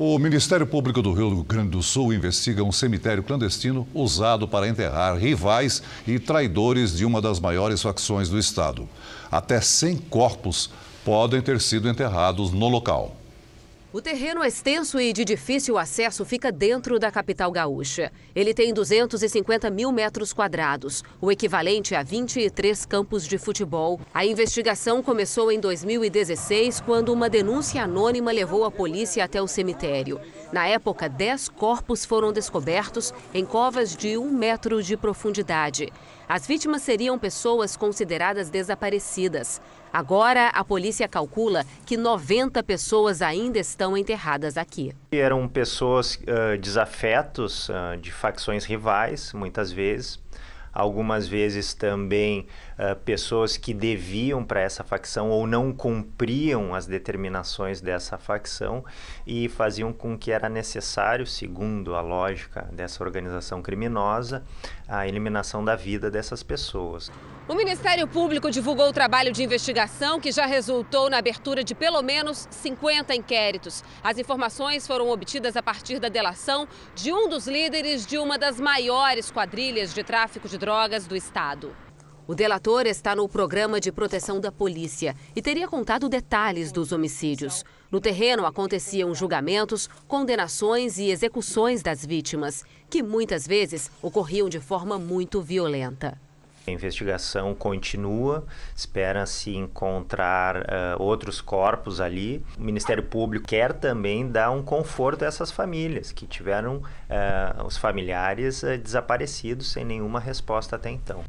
O Ministério Público do Rio Grande do Sul investiga um cemitério clandestino usado para enterrar rivais e traidores de uma das maiores facções do estado. Até 100 corpos podem ter sido enterrados no local. O terreno é extenso e de difícil acesso fica dentro da capital gaúcha. Ele tem 250 mil metros quadrados, o equivalente a 23 campos de futebol. A investigação começou em 2016, quando uma denúncia anônima levou a polícia até o cemitério. Na época, 10 corpos foram descobertos em covas de um metro de profundidade. As vítimas seriam pessoas consideradas desaparecidas. Agora, a polícia calcula que 90 pessoas ainda estão enterradas aqui. Eram pessoas uh, desafetos uh, de facções rivais, muitas vezes algumas vezes também uh, pessoas que deviam para essa facção ou não cumpriam as determinações dessa facção e faziam com que era necessário, segundo a lógica dessa organização criminosa, a eliminação da vida dessas pessoas. O Ministério Público divulgou o trabalho de investigação que já resultou na abertura de pelo menos 50 inquéritos. As informações foram obtidas a partir da delação de um dos líderes de uma das maiores quadrilhas de tráfico de drogas drogas do estado. O delator está no programa de proteção da polícia e teria contado detalhes dos homicídios. No terreno aconteciam julgamentos, condenações e execuções das vítimas, que muitas vezes ocorriam de forma muito violenta. A investigação continua, espera-se encontrar uh, outros corpos ali. O Ministério Público quer também dar um conforto a essas famílias que tiveram uh, os familiares uh, desaparecidos sem nenhuma resposta até então.